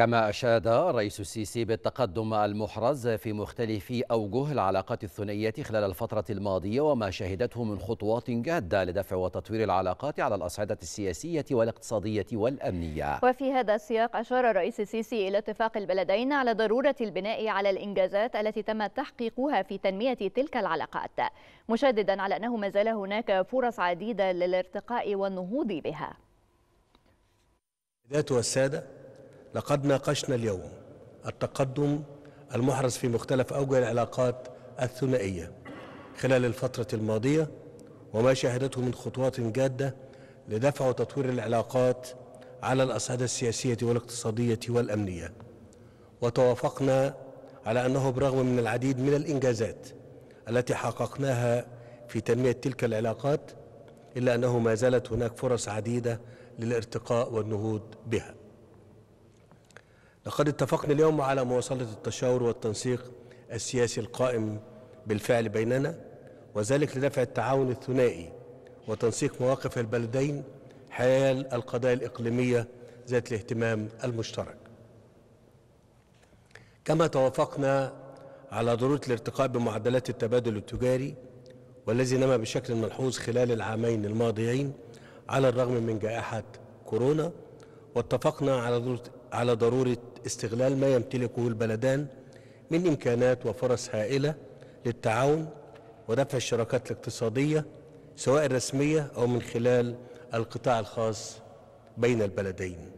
كما أشاد رئيس السيسي بالتقدم المحرز في مختلف أوجه العلاقات الثنائية خلال الفترة الماضية وما شهدته من خطوات جادة لدفع وتطوير العلاقات على الأصعدة السياسية والاقتصادية والأمنية وفي هذا السياق أشار الرئيس السيسي إلى اتفاق البلدين على ضرورة البناء على الإنجازات التي تم تحقيقها في تنمية تلك العلاقات مشددا على أنه ما زال هناك فرص عديدة للارتقاء والنهوض بها ذات والسادة لقد ناقشنا اليوم التقدم المحرز في مختلف أوجه العلاقات الثنائية خلال الفترة الماضية وما شاهدته من خطوات جادة لدفع وتطوير العلاقات على الأصعدة السياسية والاقتصادية والأمنية وتوافقنا على أنه برغم من العديد من الإنجازات التي حققناها في تنمية تلك العلاقات إلا أنه ما زالت هناك فرص عديدة للارتقاء والنهوض بها لقد اتفقنا اليوم على مواصلة التشاور والتنسيق السياسي القائم بالفعل بيننا وذلك لدفع التعاون الثنائي وتنسيق مواقف البلدين حيال القضايا الإقليمية ذات الاهتمام المشترك كما توافقنا على ضرورة الارتقاء بمعدلات التبادل التجاري والذي نما بشكل ملحوظ خلال العامين الماضيين على الرغم من جائحة كورونا واتفقنا على ضرورة على ضروره استغلال ما يمتلكه البلدان من امكانات وفرص هائله للتعاون ودفع الشراكات الاقتصاديه سواء الرسميه او من خلال القطاع الخاص بين البلدين